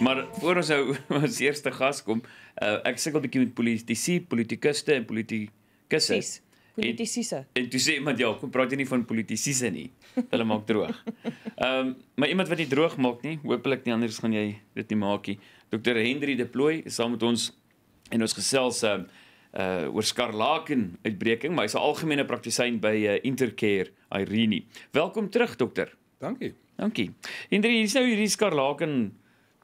Maar voor ons nou ons eerste gas kom, uh, ek sukkel bietjie met politici, politikuste en politikusse. Politisisse. En jy sê iemand ja, kom praat jy nie van politisisse nie. Hulle maak droog. Ehm, um, maar iemand wat nie droog maak nie, hopelik nie anders gaan jy dit nie maak nie. Dr. Henry De Plooy is saam met ons en ons gesels ehm uh oor skarlaken uitbreking, maar hy's 'n algemene praktisyn by uh, Intercare Irene. Welkom terug, dokter. Dankie. Dankie. Henry, hier is nou hierdie skarlaken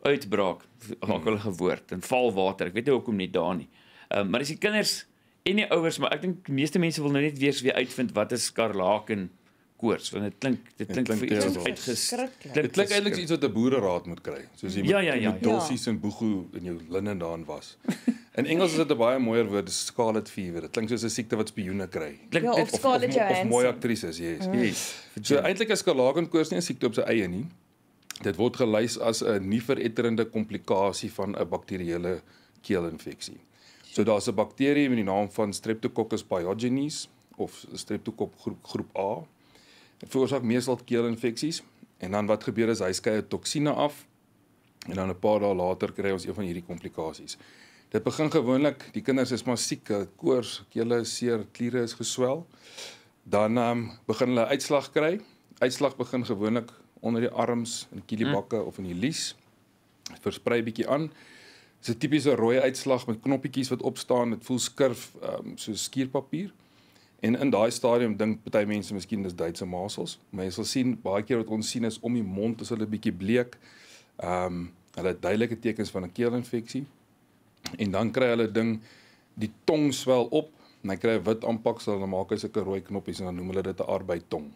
uitbraak maak hulle gewoord en val water. Ek weet nie hoekom nie daar nie. Ehm um, maar dis die kinders en die ouers, maar ek dink die meeste mense wil nou net weer weer uitvind wat is skarlaken koors want dit klink dit klink vir iets uitgeskrik. Dit klink eintlik iets wat 'n boererraad moet kry, soos jy ja, met ja, ja, ja, dossies ja. en boegu in jou linne daan was. In Engels is dit 'n baie mooier woord, scarlet fever. Dit klink soos 'n siekte wat spioene kry. Klink ja, of, of, of, of, of mooi aktrises, yes. Mm. Yes. So eintlik is skarlaken koors nie 'n siekte op sy eie nie dit word gelys as 'n nie verëtterende komplikasie van 'n bakterieële keelinfeksie. So daar's 'n bakterie met die naam van Streptococcus pyogenes of Streptococcus groep groep A. Dit veroorsaak meestal keelinfeksies en dan wat gebeur is hy skei 'n toksine af en dan 'n paar dae later kry ons een van hierdie komplikasies. Dit begin gewoonlik, die kinders is maar siek, koors, kele seer, kliere is geswel. Dan um, begin hulle uitslag kry. Uitslag begin gewoonlik onder die arms in kieliebakke mm. Hm. of in die lies. Versprei bietjie aan. Dis 'n tipiese rooi uitslag met knoppietjies wat opstaan. Dit voel skurf um, ehm, so skuurpapier. En in daai stadium dink baie mense miskien dis Duitse masels, maar jy sal sien baie keer wat ons sien is om die mond is hulle bietjie bleek. Ehm um, hulle het duidelike tekens van 'n keelinfeksie. En dan kry hulle ding die tong swel op en hy kry wit aanpaksel en hulle maak hy seker rooi knoppies en dan noem hulle dit 'n arbeidtong.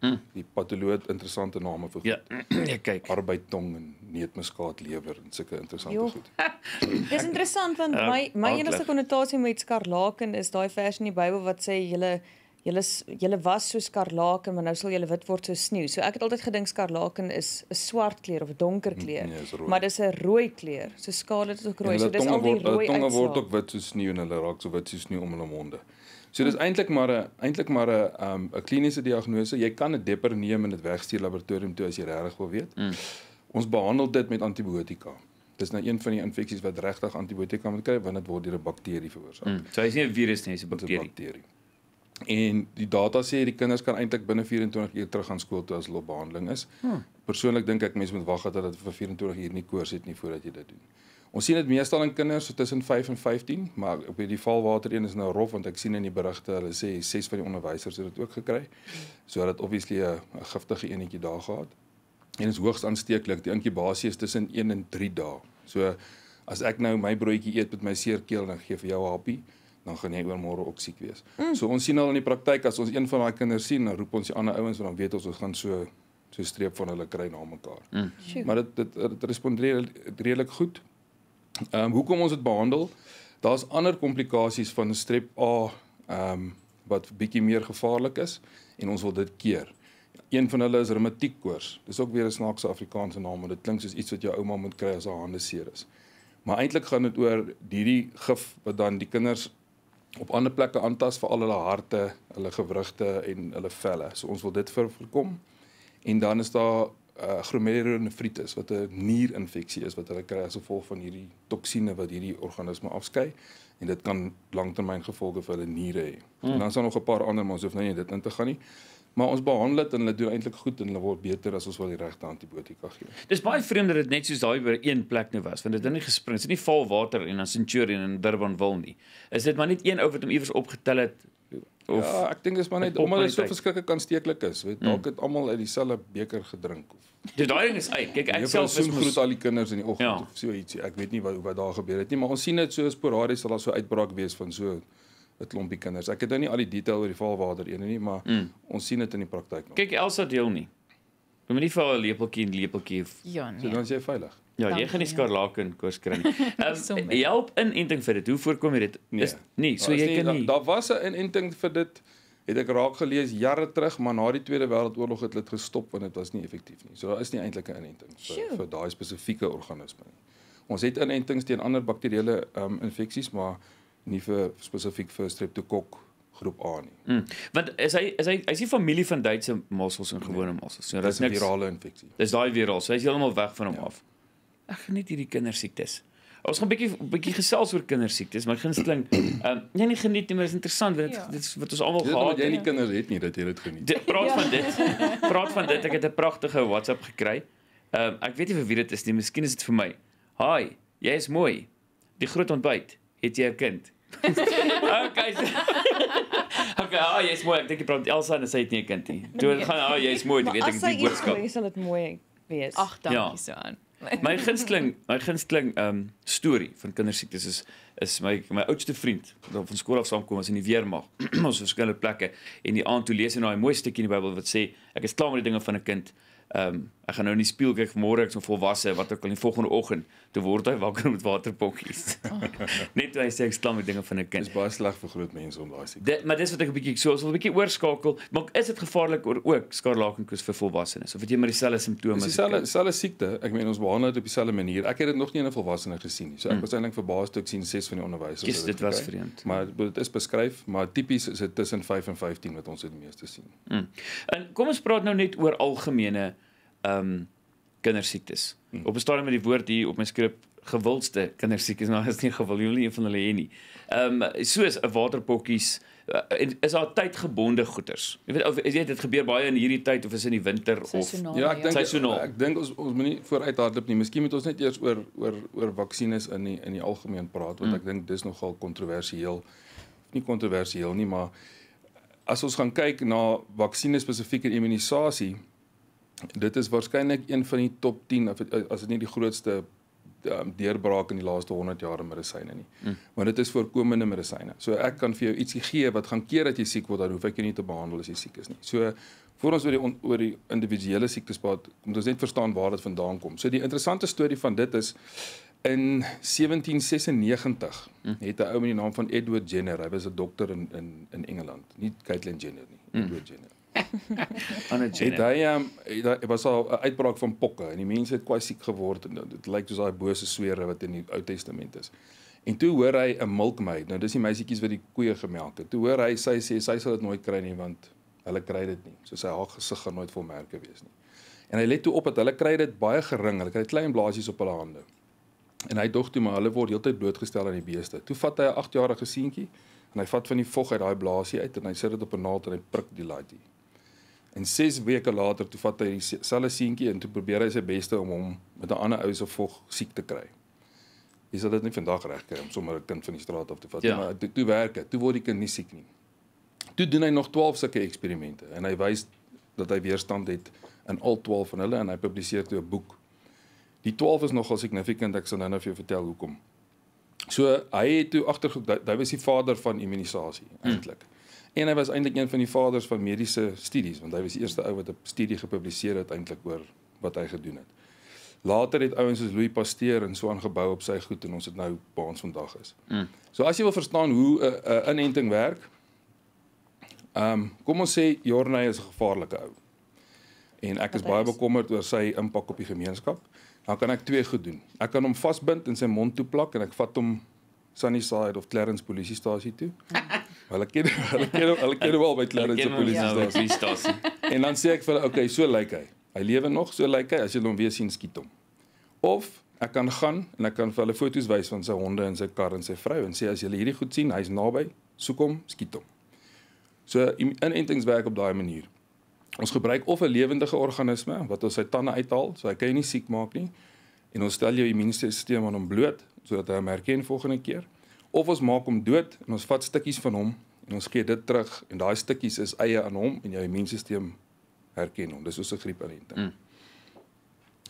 Hmm. Die patoloog interessante name vir ja. goed. Ja, ja kyk. Arbeidtong en neetmuskaat lewer en sulke interessante jo. goed. Dis interessant want ja, my my enigste konnotasie met skarlaken is daai vers in die Bybel wat sê julle julle julle was so skarlaken maar nou sal julle wit word so sneeu. So ek het altyd gedink skarlaken is 'n swart kleur of 'n donker hmm, kleur. Nee, is maar dis 'n rooi kleur. So skaal dit ook rooi. So dis al die rooi. Hulle tonge word ook wit so sneeu en hulle raak so wit so sneeu om hulle monde. So dis eintlik maar 'n eintlik maar 'n 'n um, kliniese diagnose. Jy kan 'n depper neem en dit wegstuur laboratorium toe as jy regtig wil weet. Mm. Ons behandel dit met antibiotika. Dis nou een van die infeksies wat regtig antibiotika moet kry want dit word deur 'n bakterie veroorsaak. Mm. So hy's nie 'n virus nie, hy's 'n bakterie. bakterie. En die data sê die kinders kan eintlik binne 24 uur terug aan skool toe as hulle behandeling is. Hmm. Persoonlik dink ek mense moet wag dat hulle vir 24 uur nie koors het nie voordat jy dit doen. Ons sien dit meestal in kinders so tussen 5 en 15, maar op hierdie valwater een is nou rof want ek sien in die berigte hulle sê ses van die onderwysers het dit ook gekry. So dat obviously 'n giftige enetjie daar gehad. En dit is hoogs aansteeklik. Die inkubasie is tussen 1 en 3 dae. So as ek nou my broodjie eet met my seer keel en gee vir jou happy dan gaan jy oormôre ook siek wees. Mm. So ons sien al in die praktyk as ons een van daai kinders sien, dan roep ons die ander ouens want dan weet ons ons gaan so so streep van hulle kry na mekaar. Mm. Maar dit dit dit respondeer redelik goed. Ehm um, hoekom ons dit behandel? Daar's ander komplikasies van strep A ehm um, wat bietjie meer gevaarlik is en ons wil dit keer. Een van hulle is reumatiek koors. Dis ook weer 'n snaakse Afrikaanse naam, maar dit klink soos iets wat jou ouma moet kry as haar hande seer is. Maar eintlik gaan dit oor hierdie gif wat dan die kinders op ander plekke aantas vir al hulle harte, hulle gewrigte en hulle velle. So ons wil dit voorkom. En dan is daar uh, eh, glomerulonefritis wat 'n nierinfeksie is wat hulle kry as gevolg van hierdie toksine wat hierdie organisme afskei en dit kan langtermyn gevolge vir hulle niere hê. Hmm. En dan is daar nog 'n paar ander mense hoef nou nie dit in te gaan nie. Maar ons behandel dit en hulle doen eintlik goed en hulle word beter as ons wel die regte antibiotika gee. Dis baie vreemd dat dit net soos daai oor een plek nou was, want dit het nie gespring, dit is nie val water en dan Centurion en Durban wil nie. Is dit maar net een ou wat hom iewers opgetel het of ja, ek dink dit is maar net omdat dit so verskriklik kan steeklik is. Weet, dalk hmm. het almal uit dieselfde beker gedrink of. Dis daai ding is uit. Kyk, ek self is groot al die kinders in die oggend ja. of so ietsie. Ek weet nie wat wat daar gebeur het nie, maar ons sien dit so sporadies sal daar so uitbraak wees van so 'n klompie kinders. Ek het nou nie al die detail oor die valwater ene nie, maar mm. ons sien dit in die praktyk nou. Kyk, Elsa deel nie. Moenie vir haar lepeltjie en lepeltjie. Ja, nee. So dan is jy veilig. Ja, jy gaan nie skarlaken koers kry nie. Help inenting vir dit. Hoe voorkom jy dit? Nee. Is nee, nie, so jy kan nie. Daar was 'n inenting vir dit het ek raak gelees jare terug, maar na die Tweede Wêreldoorlog het dit gestop want dit was nie effektief nie. So daar is nie eintlik 'n inenting vir Sjoe. vir daai spesifieke organisme nie. Ons het inentings teen ander bakterieële um, ehm, infeksies, maar nie vir spesifiek vir streptokok groep A nie. Mm. Want is hy is hy hy's nie familie van Duitse mossels en gewone nee. mossels nie. So, dit is 'n virale infeksie. Dis daai virale. So, hy's heeltemal weg van hom ja. af ek geniet hierdie kindersiektes. Ons gaan 'n bietjie bietjie gesels oor kindersiektes, my gunsteling. Ehm um, jy nie geniet nie, maar dit is interessant want dit ja. is wat ons almal gehad het. Jy nie kinders het nie dat jy dit geniet. De, praat ja. van dit. Praat van dit. Ek het 'n pragtige WhatsApp gekry. Ehm um, ek weet nie vir wie dit is nie, miskien is dit vir my. Hi, jy is mooi. Die groot ontbyt. Het jy 'n kind? okay. okay, oh, jy's mooi. Ek dink jy praat Elsa en sy het nie 'n kind nie. Toe nee. gaan, "Ag, oh, jy's mooi." Ek weet ek die boodskap. Ek sal dit mooi wees. Ag, ja. dankie ja. so aan. Nee. My gunsteling, my gunsteling ehm um, storie van kindersiektes is is my my oudste vriend wat van skool af saamkom as in die weermag. ons verskillende plekke en die aand toe lees hy nou 'n mooi stukkie in die Bybel wat sê ek is klaar met die dinge van 'n kind. Ehm um, ek gaan nou in die spieël kyk môre ek's 'n volwasse wat ook al die volgende oggend te word hy wakker met waterpokkies. Oh. Net hoe hy sê ek slaam met dinge van 'n kind. Dis baie sleg vir groot mense om daai siek. Dit maar dis wat ek 'n bietjie so so 'n bietjie oorskakel. Maar is dit gevaarlik oor ook skarlakenkoes vir volwassenes of het jy maar dieselfde simptome? Dieselfde dieselfde siekte. Ek meen ons behandel dit op dieselfde manier. Ek het dit nog nie in 'n volwassene gesien nie. So ek hmm. was eintlik verbaas toe ek sien ses van die onderwysers het dit. Dit was vreemd. Maar dit is beskryf, maar tipies is dit tussen 5 en 15 wat ons dit meeste sien. Hmm. En kom ons praat nou net oor algemene ehm um, kindersiektes. Hmm. Op 'n stadium met die woord hier op my skrip gewildste kindersiektes, maar nou, is nie gewild nie een van hulle hê nie. Ehm um, soos 'n waterpokkies eh, en is daar tydgebonde goeders. Jy weet of jy weet dit gebeur baie in hierdie tyd of is in die winter of ja, ja ek dink ja. ek dink ons ons moenie vooruit hardloop nie. Miskien moet ons net eers oor oor oor vaksines in die, in die algemeen praat want mm. ek dink dis nogal kontroversieel. Nie kontroversieel nie, maar as ons gaan kyk na vaksines spesifieke immunisasie, dit is waarskynlik een van die top 10 eh, as dit nie die grootste um, deurbraak in die laaste 100 jaar in medisyne nie. Mm. Want dit is voorkomende medisyne. So ek kan vir jou ietsie gee wat gaan keer dat jy siek word, dan hoef ek jou nie te behandel as jy siek is nie. So voor ons oor die oor die individuele siektes praat, moet ons net verstaan waar dit vandaan kom. So die interessante storie van dit is in 1796 hm. het 'n ou met die naam van Edward Jenner, hy was 'n dokter in in in Engeland, nie Caitlyn Jenner nie, hm. Edward mm. Jenner aan 'n jet. Hy um, was al 'n uitbraak van pokke en die mense het kwasi siek geword en dit lyk soos daai bose swere wat in die Ou Testament is. En toe hoor hy 'n milkmaid. Nou dis die meisietjies wat die koeie gemelk het. Toe hoor hy sy sê sy sal dit nooit kry nie want hulle kry dit nie. So sy haar gesig gaan nooit volmerke wees nie. En hy let toe op dat hulle kry dit baie gering. Hulle kry klein blaasies op hulle hande. En hy dog toe maar hulle word heeltyd blootgestel aan die beeste. Toe vat hy 'n 8-jarige seentjie en hy vat van die vog uit daai blaasie uit en hy sit dit op 'n naald en hy prik die laatie. En 6 weke later toe vat hy dieselfde seentjie in toe probeer hy sy beste om hom met 'n ander ou se vog siek te kry. Is dit nie vandag regkry om sommer 'n kind van die straat af te vat ja. maar toe, toe werk dit. Toe word die kind nie siek nie. Toe doen hy nog 12 sulke eksperimente en hy wys dat hy weerstand het in al 12 van hulle en hy publiseer toe 'n boek. Die 12 is nogal significant ek sal nou net vir jou vertel hoekom. So hy het toe agtergekom hy was die vader van immunisasie eintlik. Hmm. En hy was eintlik een van die vaders van mediese studies want hy was die eerste ou wat 'n studie gepubliseer het eintlik oor wat hy gedoen het. Later het ouens soos Louis Pasteur en so aangebou op sy goed en ons het nou baans vandag is. Mm. So as jy wil verstaan hoe 'n uh, eh, uh, eh, inenting werk, ehm um, kom ons sê Jorney is 'n gevaarlike ou. En ek is baie bekommerd oor sy impak op die gemeenskap. Dan kan ek twee goed doen. Ek kan hom vasbind en sy mond toe plak en ek vat hom Sunnyside of Clarence polisiestasie toe. Mm. Hulle ken hulle ken hulle ken hom al by Clarence Police nou Station. En dan sê ek vir hulle, okay, so lyk like hy. Hy lewe nog, so lyk like hy as jy hom weer sien skiet hom. Of ek kan gaan en ek kan vir hulle foto's wys van sy honde en sy kar en sy vrou en sê as julle hierdie goed sien, hy's naby, soek hom, skiet hom. So inentings werk op daai manier. Ons gebruik of 'n lewendige organisme wat ons sy tande uithaal, so hy kan nie siek maak nie. En ons stel jou immuunstelsel aan hom bloot sodat hy hom herken volgende keer of ons maak hom dood en ons vat stukkies van hom en ons gee dit terug en daai stukkies is eie aan hom en jou immuunstelsel herken hom. Dis soos 'n griepinenting. Mm.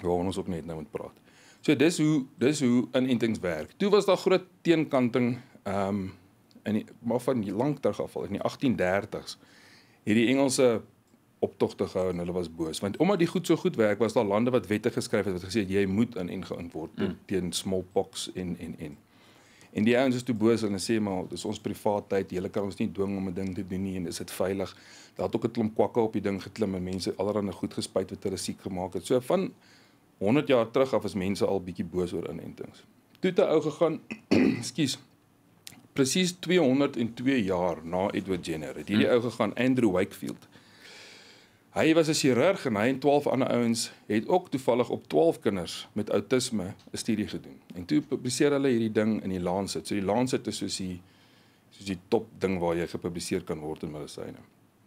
Waar ons op net nou moet praat. So dis hoe dis hoe inentings werk. Toe was daar groot teenkanting ehm um, in die, maar van lank terug af al in die 1830s het die Engelse optogte gehou en hulle was boos want omdat die goed so goed werk was daar lande wat wette geskryf het wat gesê het jy moet inent word mm. teen smallpox en en en. En die ouens is toe boos en sê maar dis ons privaat tyd, jy kan ons nie dwing om 'n ding te doen nie en is dit veilig. Daar het ook 'n klomp kwakke op die ding geklim en mense allerhande goed gespuit wat hulle siek gemaak het. So van 100 jaar terug af is mense al bietjie boos oor inentings. Toe te ou gegaan, skus. Presies 202 jaar na Edward Jenner het hierdie hmm. ou gegaan Andrew Wakefield. Hy was 'n chirurg en hy en 12 ander ouens het ook toevallig op 12 kinders met outisme 'n studie gedoen. En toe publiseer hulle hierdie ding in die Lancet. So die Lancet is soos die soos die top ding waar jy gepubliseer kan word in medisyne.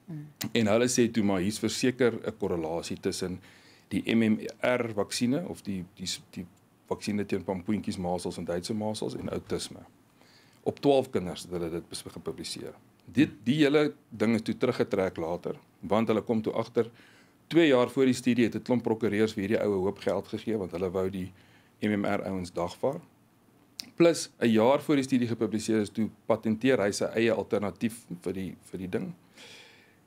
Mm. En hulle sê toe maar hier's verseker 'n korrelasie tussen die MMR-vaksines of die die die vaksines teen pampoentjies masels en Duitse masels en outisme. Op 12 kinders het hulle dit gepubliseer. Dit die hele ding is toe teruggetrek later want hulle kom toe agter 2 jaar voor die studie het 'n klomp prokureurs vir hierdie oue hoop geld gegee want hulle wou die MMR ouens dagvaar. Plus 'n jaar voor die studie gepubliseer is toe patenteer hy sy eie alternatief vir die vir die ding.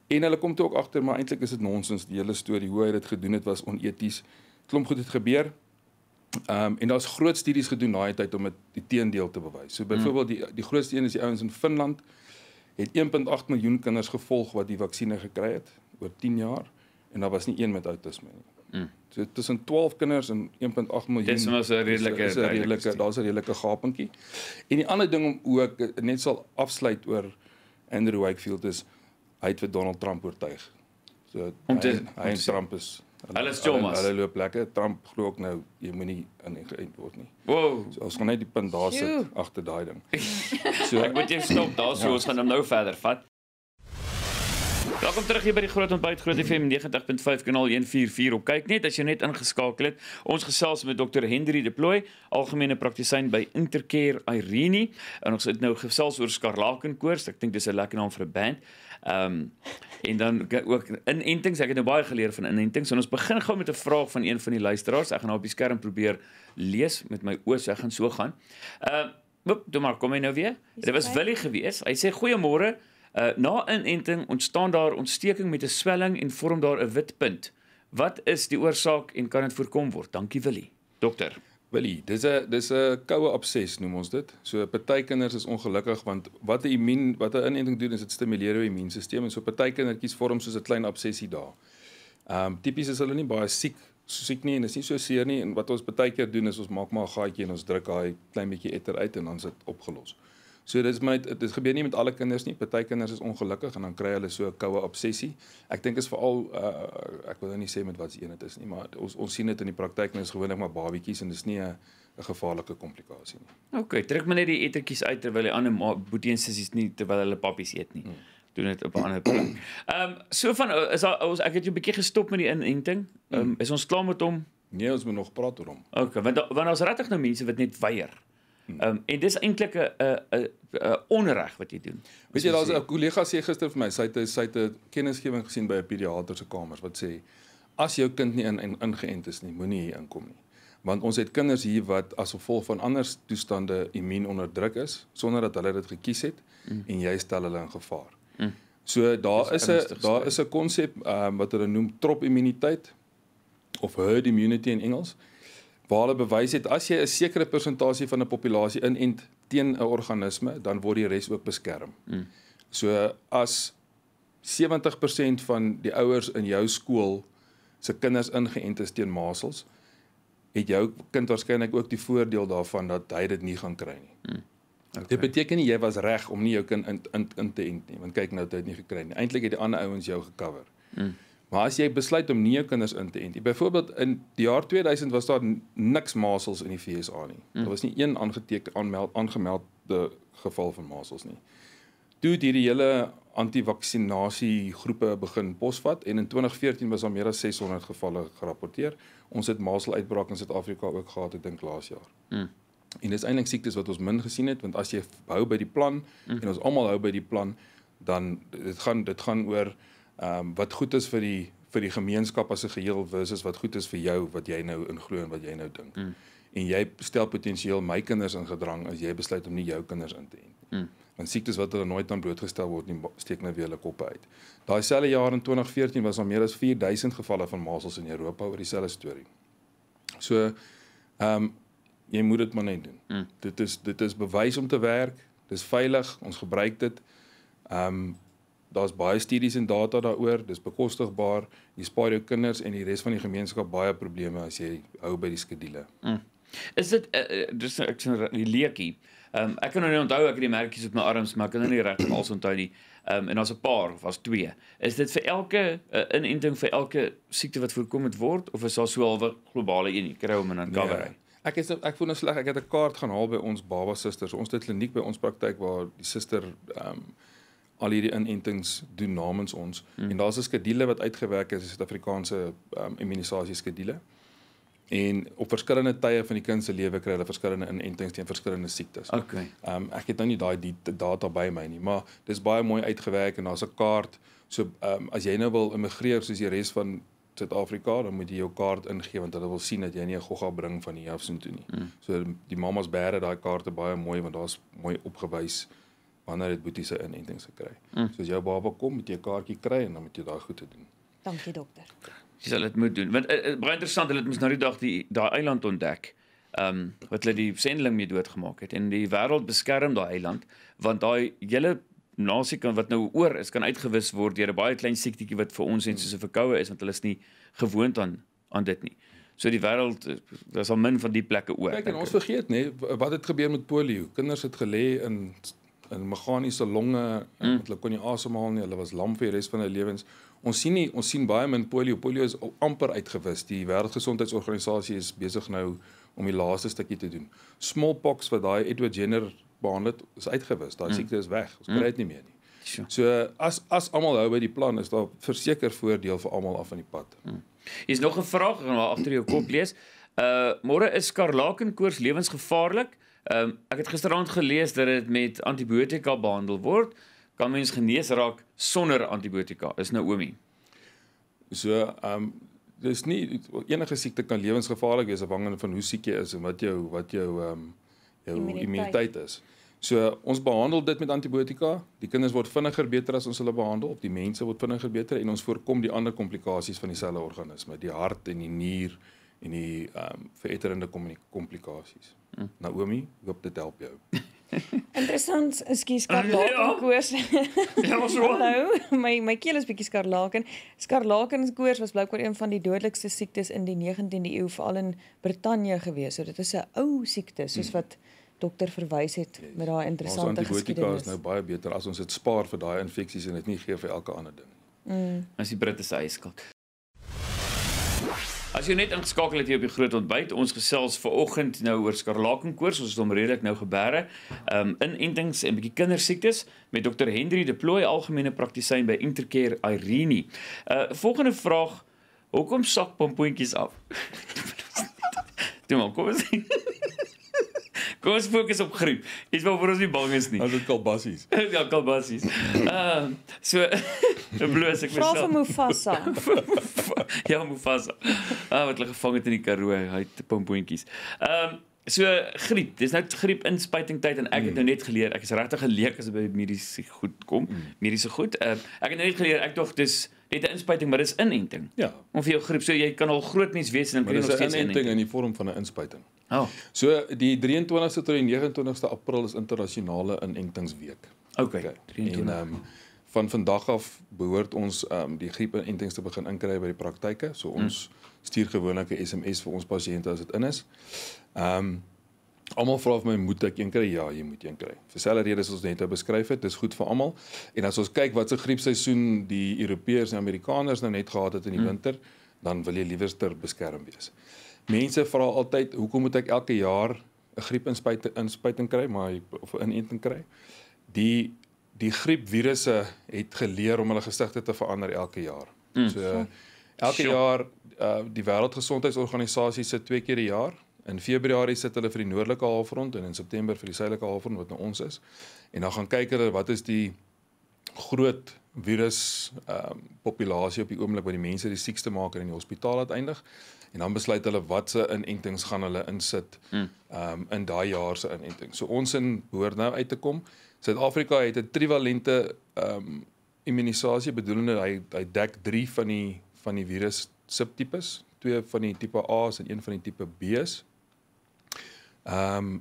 En hulle kom toe ook agter maar eintlik is dit nonsens die hele storie hoe hy dit gedoen het was oneties. Klomp goed het gebeur. Ehm um, en daar's groot studies gedoen daai tyd om dit teendeel te bewys. So hmm. byvoorbeeld die die grootste een is die ouens in Finland het 1.8 miljoen kinders gevolg wat die vaksines gekry het oor 10 jaar en daar was nie een met outisme nie. Mm. So tussen 12 kinders en 1.8 miljoen. Dit was 'n redelike is, is redelike, redelike daar's 'n redelike gapentjie. En die ander ding om ook eh, net sal afsluit oor Andrew Wakefield is hy het vir Donald Trump oortuig. So om te, hy, hy om te, Trump is Alles Thomas. Hulle loop lekker. Trump glo ook nou jy moenie in ingeënt word nie. Wow. So ons gaan net die punt daar sit agter daai ding. so ek moet jou stop daar so ja. ons gaan hom nou verder vat. Welkom terug hier by die Groot Ontbyt Groot FM 90.5 kanaal 144 op kyk net as jy net ingeskakel het. Ons gesels met Dr. Henry De Plooy, algemene praktisyn by Intercare Irene en ons het nou gesels oor skarlakenkoors. Ek dink dis 'n lekker naam vir 'n band. Ehm um, en dan ook inentings. Ek het nou baie geleer van inentings. En ons begin gou met 'n vraag van een van die luisteraars. Ek gaan nou op die skerm probeer lees met my oë. Ek gaan so gaan. Ehm uh, Wop, domar kom hy nou weer? Dit was Willie geweest. Hy sê goeiemôre. Uh, na inenting ontstaan daar ontsteking met 'n swelling en vorm daar 'n wit punt. Wat is die oorsaak en kan dit voorkom word? Dankie Willie. Dokter Wellie, dis 'n dis 'n koue abses noem ons dit. So party kinders is ongelukkig want wat 'n immuun wat 'n inenting doen is dit stimuleer hoe immuunstelsel en so party kindertjies vorm soos 'n klein absessie daar. Ehm um, tipies is hulle nie baie siek so siek nie en is nie so seer nie en wat ons partykeer doen is ons maak maar 'n gaatjie en ons druk daai klein bietjie eter uit en dan's dit opgelos. Ehm So dis maar net dit gebeur nie met alle kinders nie. Party kinders is ongelukkig en dan kry hulle so 'n koue obsessie. Ek dink is veral uh, ek wil nou nie sê met wat se een dit is nie, maar ons ons sien dit in die praktyk mens gewoonlik maar babietjies en dis nie 'n 'n gevaarlike komplikasie nie. OK, trek maar net die ettertjies uit terwyl die ander boeteens sissies nie terwyl hulle pappies eet nie. Hmm doen dit op 'n ander plek. Ehm so van eh, is ons ek het jou 'n bietjie gestop met die inenting. Ehm um, is ons klaar met hom? Nee, ons moet nog praat oor hom. OK, want want ons regtig nou mense wat net weier. Um, en dis eintlik 'n 'n 'n onreg wat jy doen. Weet jy daar's 'n kollega sê gister vir my, sy het sy het 'n kennisgewing gesien by 'n pediater se kamers wat sê as jou kind nie in ingeënt in is nie, moenie hier inkom nie. Want ons het kinders hier wat as gevolg van ander toestande immuun onderdruk is sonder dat hulle dit gekies het mm. en jy stel hulle in gevaar. Mm. So daar is 'n daar nee. is 'n konsep um, wat hulle noem trop immuniteit of herd immunity in Engels. Mm waar hulle bewys het as jy 'n sekere persentasie van 'n populasie inent teen 'n organisme, dan word die res ook beskerm. Mm. So as 70% van die ouers in jou skool se kinders ingeënt is teen masels, het jou kind waarskynlik ook die voordeel daarvan dat hy dit nie gaan kry nie. Mm. Okay. Dit beteken nie, jy was reg om nie jou kind in in, in te ent nie, want kyk nou dit het nie gekry nie. Eintlik het die ander ouens jou gekover. Mm. Maar as jy besluit om nie jou kinders in te ent nie. Byvoorbeeld in die jaar 2000 was daar niks masels in die FSA nie. Mm. Daar was nie een aangeteken aanmeld aangemelde geval van masels nie. Toe het hierdie hele anti-vaksinasie groepe begin posvat en in 2014 was daar meer as 600 gevalle gerapporteer. Ons het maseluitbraak in Suid-Afrika ook gehad ek dink laas jaar. Mm. En dis eintlik siektes wat ons min gesien het want as jy hou by die plan mm. en ons almal hou by die plan dan dit gaan dit gaan oor ehm um, wat goed is vir die vir die gemeenskap as 'n geheel versus wat goed is vir jou wat jy nou inglo en wat jy nou dink. Mm. En jy stel potensieel my kinders in gedrang as jy besluit om nie jou kinders in te hê nie. Mm. Want siektes wat hulle nooit aan blootgestel word nie, steek nou weer hulle koppe uit. Daai selfde jaar in 2014 was daar meer as 4000 gevalle van masels in Europa oor dieselfde storie. So ehm um, jy moet dit maar net doen. Mm. Dit is dit is bewys om te werk. Dis veilig. Ons gebruik dit. Ehm um, daar's baie studies en data daaroor, dis bekostigbaar. Jy spaar jou kinders en die res van die gemeenskap baie probleme as jy hou by die skedule. Mm. Is dit uh, dis ek sien die leekie. Ehm um, ek kan nou nie onthou ek het die merkies op my arms, maar ek kan nou nie reg alles onthou nie. Ehm um, en daar's 'n paar of was twee. Is dit vir elke uh, inenting vir elke siekte wat voorkom het word of is daar so 'n globale een? Kry hom en dan cover hy. Nee. Ek is ek voel nou sleg ek het 'n kaart gaan haal by ons baba susters. Ons het 'n kliniek by ons praktyk waar die suster ehm um, al hierdie inentings doen namens ons. Hmm. En daar's 'n skedule wat uitgewerk is, die Suid-Afrikaanse um, ehm, immunisasie skedule. En op verskillende tye van die kind se lewe kry hulle verskillende inentings teen verskillende siektes. Okay. Ehm um, ek het nou nie daai die data by my nie, maar dis baie mooi uitgewerk en daar's 'n kaart. So ehm um, as jy nou wil immigreer soos die res van Suid-Afrika, dan moet jy jou kaart ingee want hulle wil sien dat jy nie 'n gogga bring van hier af sien toe nie. Mm. So die mamas bære daai kaarte baie mooi want daar's mooi opgewys wanneer dit boetie se inentings gekry. Mm. So as jou baba kom, moet jy 'n kaartjie kry en dan moet jy daai goed doen. Dankie dokter. Jy sal dit moet doen. Want uh, uh, baie interessant, hulle het mos nou die dag die daai eiland ontdek. Ehm um, wat hulle die sendeling mee doodgemaak het en die wêreld beskerm daai eiland want daai hele nasie kan wat nou oor is kan uitgewis word deur 'n baie klein siektetjie wat vir ons net soos 'n verkoue is want hulle is nie gewoond aan aan dit nie. So die wêreld eh, daar's al min van die plekke oor. Kyk en ons vergeet nê nee, wat het gebeur met polio. Kinders het gelê in in meganiese longe eh, mm. want hulle kon nie asemhaal nie. Hulle was lam vir die res van hulle lewens. Ons sien nie ons sien baie min polio. Polio is amper uitgewis. Die Wêreldgesondheidsorganisasie is besig nou om die laaste stukkie te doen. Smallpox wat daai Edward Jenner behandel het, is uitgewis. Daai mm. siekte is weg. Ons mm. kry dit nie meer nie. Sure. So as as almal hou by die plan is daar verseker voordeel vir almal af van die pad. Mm. Hier is nog 'n vraag wat agter jou kop lees. Uh môre is skarlakenkoors lewensgevaarlik? Ehm um, ek het gisteraand gelees dat dit met antibiotika behandel word. Kan mens genees raak sonder antibiotika? Is nou oomie. So ehm um, dis nie enige siekte kan lewensgevaarlik wees afhangende van hoe siek jy is en wat jou wat jou ehm um, jou immuniteit is. So ons behandel dit met antibiotika. Die kinders word vinniger beter as ons hulle behandel. Die mense word vinniger beter en ons voorkom die ander komplikasies van dieselfde organisme, die hart en die nier en die ehm um, verheterende komplikasies. Mm. Naomi, hoop dit help jou. Interessant, skielik skarlaken ja. koors. Ja, was wrong. Hallo, my my keel is bietjie skarlaken. Skarlaken koors was blykbaar een van die dodelikste siektes in die 19de eeu veral in Brittanje gewees. So dit is 'n ou siekte soos hm. wat dokter verwys het yes. met daai interessante geskiedenis. Ons antibiotika is nou baie beter as ons dit spaar vir daai infeksies en dit nie gee vir elke ander ding nie. Mm. As die Britte se yskak. As jy net ingeskakel het hier op die groot ontbyt, ons gesels ver oggend nou oor skarlakenkoors, ons het hom redelik nou gebeere. Ehm um, inentings en bietjie kindersiektes met dokter Henry De Plooy, algemene praktisyn by Intercare Irene. Uh volgende vraag, hoekom sak pompoentjies af? Dit maak kom ons. Kom ons fokus op griep. Iets waarvoor ons nie bang is nie. Ons het kalbassies. ja, kalbassies. Ehm uh, so nou bloos ek myself. Vra vir Mufasa. ja, Mufasa. Ah, wat hulle gevang het in die Karoo, hy het pompoentjies. Ehm um, So griep, dis nou griep inspuiting tyd en ek mm. het nou net geleer, ek is regtig geleek as dit by mediese goed kom. Mm. Mediese goed. Uh, ek het nou net geleer ek dog dis net 'n inspuiting, maar dis inenting. Ja. Om vir jou griep, so jy kan al groot mens wees en dan kry jy nog steeds inenting, inenting in die vorm van 'n inspuiting. Ja. Oh. So die 23ste tot die 29ste April is internasionale inentingsweek. Okay. okay. 23. En, um, van vandag af behoort ons um, die griep inentings te begin inkry by die praktyke. So ons mm stuur gewoonlik 'n SMS vir ons pasiënte as dit in is. Ehm um, almal vra of my moet ek een kry? Ja, jy moet een kry. Vir selfe redes ons net nou beskryf het, dis goed vir almal. En as ons kyk wat se griepseisoen die Europeërs en Amerikaners nou net gehad het in die hmm. winter, dan wil jy liewerster beskerm wees. Mense vra altyd, hoekom moet ek elke jaar 'n griepinspuiting inspuiting kry, maar of 'n inenting kry? Die die griepvirusse het geleer om hulle gesigte te verander elke jaar. Mm, so, so elke jaar Eh, die wêreldgesondheidsorganisasie sit twee keer per jaar. In Februarie sit hulle vir die noordelike halfrond en in September vir die suidelike halfrond wat nou ons is. En dan gaan kyk hulle wat is die groot virus ehm um, populasie op die oomblik wat die mense die siekste maak in die hospitaal uiteindelik en dan besluit hulle watse inentings gaan hulle insit hmm. ehm um, in daai jaar se inenting. So ons in behoort nou uit te kom. Suid-Afrika het 'n trivalente ehm um, immunisasie bedoelende hy hy dek 3 van die van die virus subtipes, twee van die tipe A's en een van die tipe B's. Ehm um,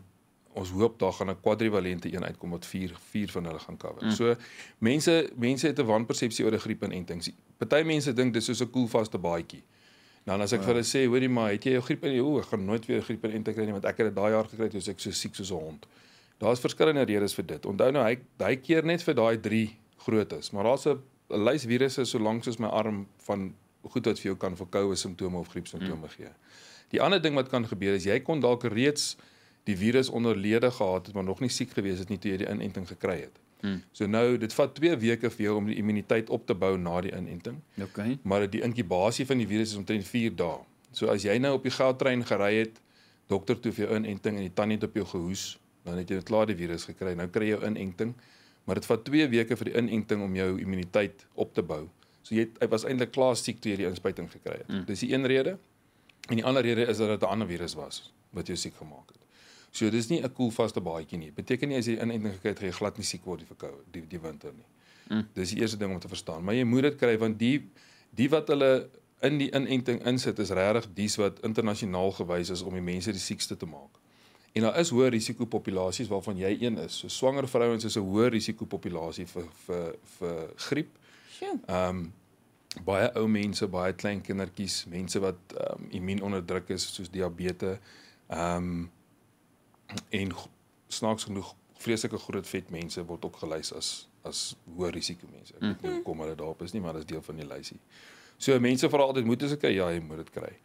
ons hoop daar gaan 'n kwadrivalente een uitkom wat 4 4 van hulle gaan cover. Mm. So mense mense het 'n wanpersepsie oor 'n griep en entings. Party mense dink dis soos 'n koelvaste cool baadjie. Nou as ek vir ja. hulle sê, hoorie maar, het jy jou griep en jy, ek gaan nooit weer griep en ente kry nie want ek het dit daai jaar gekry toe ek so siek soos 'n hond. Daar's verskillende redes vir dit. Onthou nou hy hy keer net vir daai 3 grootes, maar daar's 'n lys virusse so lank soos my arm van goed wat vir jou kan verkoue simptome of griep simptome mm. gee. Die ander ding wat kan gebeur is jy kon dalk reeds die virus onderlede gehad het maar nog nie siek gewees het nie toe jy die inenting gekry het. Hmm. So nou, dit vat 2 weke vir jou om die immuniteit op te bou na die inenting. OK. Maar die inkubasie van die virus is omtrent 4 dae. So as jy nou op die geldtrein gery het, dokter toe vir jou inenting en die tannie het op jou gehoes, dan het jy net klaar die virus gekry. Nou kry jy jou inenting, maar dit vat 2 weke vir die inenting om jou immuniteit op te bou. So jy hy was eintlik klaar siek toe jy die inspuiting gekry het. Mm. Dis die een rede. En die ander rede is dat dit 'n ander virus was wat jou siek gemaak het. So dis nie 'n koelvaste cool baadjie nie. Beteken nie as jy inenting gekry het, gaan jy glad nie siek word die verkoue die die winter nie. Mm. Dis die eerste ding om te verstaan, maar jy moet dit kry want die die wat hulle in die inenting insit is regtig dies wat internasionaal gewys is om die mense die siekste te maak. En daar is hoë risiko populasies waarvan jy een is. So swanger vrouens is 'n hoë risiko populasie vir vir vir griep. Ehm um, baie ou mense, baie klein kindertjies, mense wat ehm um, immuunonderdruk is soos diabetes. Ehm um, en snaaks genoeg vreeslike groot vet mense word ook gelys as as hoë risiko mense. Ek weet nie mhm. hoe kom hulle daarop is nie, maar dit is deel van die lysie. So mense vra altyd moet ons ek ja, jy moet dit kry.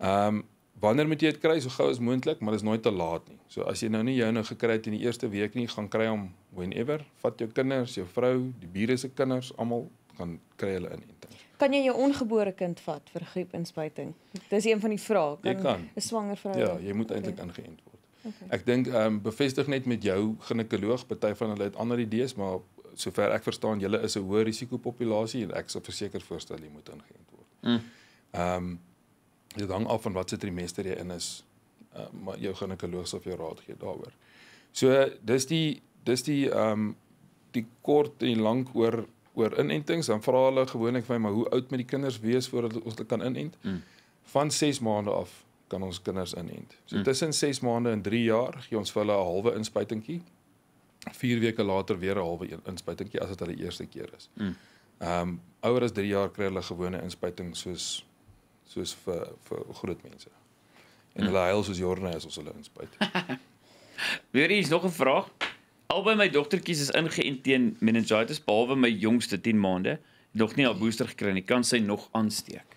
Ehm um, Wanneer moet jy dit kry so gou as moontlik, maar dis nooit te laat nie. So as jy nou nie jou nou gekry het in die eerste week nie, gaan kry hom whenever. Vat jou kinders, jou vrou, die bure se kinders, almal dan kry hulle inenting. Kan jy jou ongebore kind vat vir griepinspuiting? Dis een van die vrae. Kan, kan. 'n swanger vrou Ja, jy moet eintlik okay. ingeënt word. Okay. Ek dink ehm um, bevestig net met jou ginekoloog, party van hulle het ander idees, maar sover ek verstaan, julle is 'n hoë risiko populasie en ek sal verseker voorstel jy moet ingeënt word. Mm. Ehm mm. um, dit hang af van wat se trimester jy in is, uh, maar jou ginekoloog sal jou raad gee daaroor. So dis die dis die ehm um, die kort en lank oor oor inentings, dan vra hulle gewoonlik vir my, maar hoe oud moet die kinders wees voordat ons hulle kan inent? Mm. Van 6 maande af kan ons kinders inent. So mm. tussen 6 maande en 3 jaar gee ons vir hulle 'n halwe inspuitingkie. 4 weke later weer 'n halwe inspuitingkie as dit hulle eerste keer is. Hmm. Ehm mm. um, ouer as 3 jaar kry hulle gewone inspuiting soos soos vir vir groot mense. En mm. hulle huil soos jonne as ons hulle inspuit. Weer eens nog 'n vraag. Albei my dogtertjies is ingeënt teen meningitis behalwe my jongste 10 maande nog nie 'n booster gekry nie. Kan sy nog aansteek?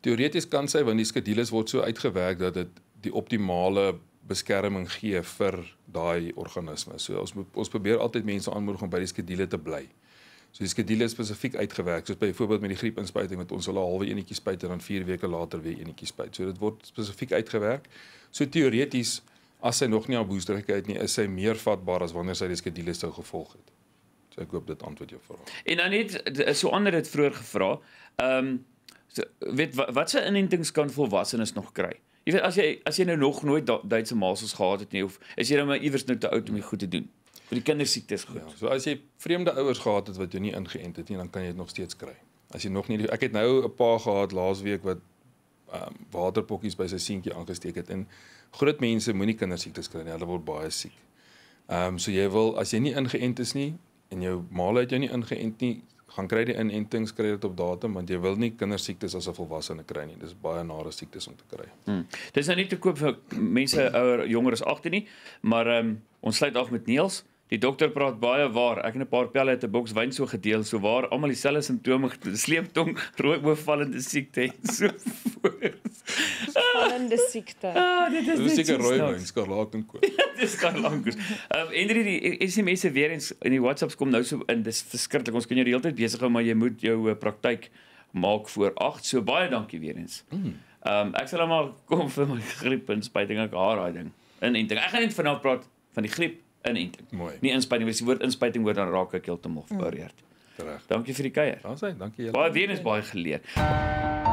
Teoreties kan sy want die skedules word so uitgewerk dat dit die optimale beskerming gee vir daai organisme. So ons ons probeer altyd mense aanmoedig om by die skedule te bly. So die skedule is spesifiek uitgewerk. Soos byvoorbeeld met die griepinspuiting wat ons hulle halwe enetjie spuit en dan 4 weke later weer enetjie spuit. So dit word spesifiek uitgewerk. So teoreties as sy nog nie haar booster gekry het nie, is sy meer vatbaar as wanneer sy die skedule sou gevolg het. So ek hoop dit antwoord jou vraag. En dan net so ander het vroeër gevra, ehm um, so, weet wat se inentings kan volwassenes nog kry? Jy weet as jy as jy nou nog nooit Duitse measles gehad het nie of is jy nou maar iewers nou te oud om dit goed te doen? vir die kindersiektes goed. Ja, so as jy vreemde ouers gehad het wat jou nie ingeënt het nie, dan kan jy dit nog steeds kry. As jy nog nie ek het nou 'n pa gehad laasweek wat ehm um, waterpokkies by sy seentjie aangesteek het en groot mense moenie kinders siektes kry nie. Hulle word baie siek. Ehm um, so jy wil as jy nie ingeënt is nie en jou maal het jou nie ingeënt nie, gaan kry die inentings kry dit op datum want jy wil nie kinders siektes as 'n volwassene kry nie. Dis baie nare siektes om te kry. Hmm. Dis nou nie te koop vir mense nee. ouer jonger as 18 nie, maar ehm um, ons sluit af met Niels. Die dokter praat baie waar. Ek het 'n paar pelle uit 'n boks wyn so gedeel, so waar almal dieselfde simptome, sleeptong, rooi oopvallende siekte en so voort spannende siekte. Ah, dit is dit. Seker rooi wyn, skarlaken koop. Ja, dis skarlankus. Ehm um, Henry, is die mense weer eens in die WhatsApps kom nou so in. Dis verskriklik. Ons kan jou die hele tyd besig hou, maar jy moet jou eh, praktyk maak voor 8. So baie dankie weer eens. Mm. Ehm um, ek sal maar kom vir my griep en spuiting ek haar daai ding. In en ek gaan net vanaf praat van die griep in en. Nie inspuiting, want die woord inspuiting word dan raak ek heeltemal verward. Mm. Reg. Dankie vir die kuier. Ons sê dankie julle. Baie weer eens baie geleer. Ja.